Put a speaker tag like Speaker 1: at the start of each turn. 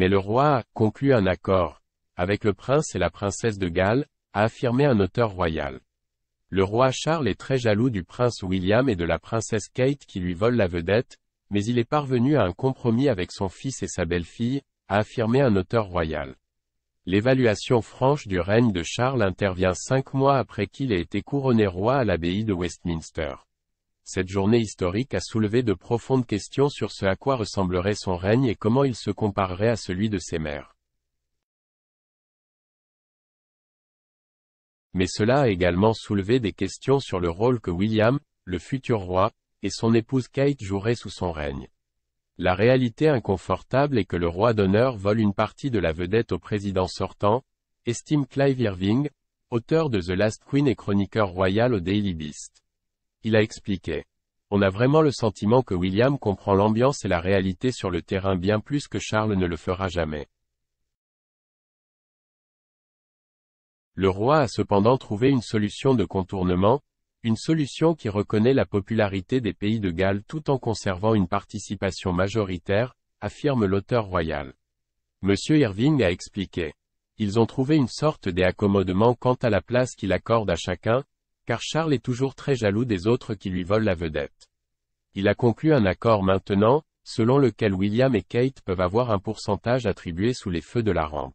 Speaker 1: Mais le roi a conclu un accord avec le prince et la princesse de Galles, a affirmé un auteur royal. Le roi Charles est très jaloux du prince William et de la princesse Kate qui lui volent la vedette, mais il est parvenu à un compromis avec son fils et sa belle-fille, a affirmé un auteur royal. L'évaluation franche du règne de Charles intervient cinq mois après qu'il ait été couronné roi à l'abbaye de Westminster cette journée historique a soulevé de profondes questions sur ce à quoi ressemblerait son règne et comment il se comparerait à celui de ses mères. Mais cela a également soulevé des questions sur le rôle que William, le futur roi, et son épouse Kate joueraient sous son règne. La réalité inconfortable est que le roi d'honneur vole une partie de la vedette au président sortant, estime Clive Irving, auteur de The Last Queen et chroniqueur royal au Daily Beast. Il a expliqué. On a vraiment le sentiment que William comprend l'ambiance et la réalité sur le terrain bien plus que Charles ne le fera jamais. Le roi a cependant trouvé une solution de contournement, une solution qui reconnaît la popularité des pays de Galles tout en conservant une participation majoritaire, affirme l'auteur royal. Monsieur Irving a expliqué. Ils ont trouvé une sorte d'accommodement quant à la place qu'il accorde à chacun, car Charles est toujours très jaloux des autres qui lui volent la vedette. Il a conclu un accord maintenant, selon lequel William et Kate peuvent avoir un pourcentage attribué sous les feux de la rampe.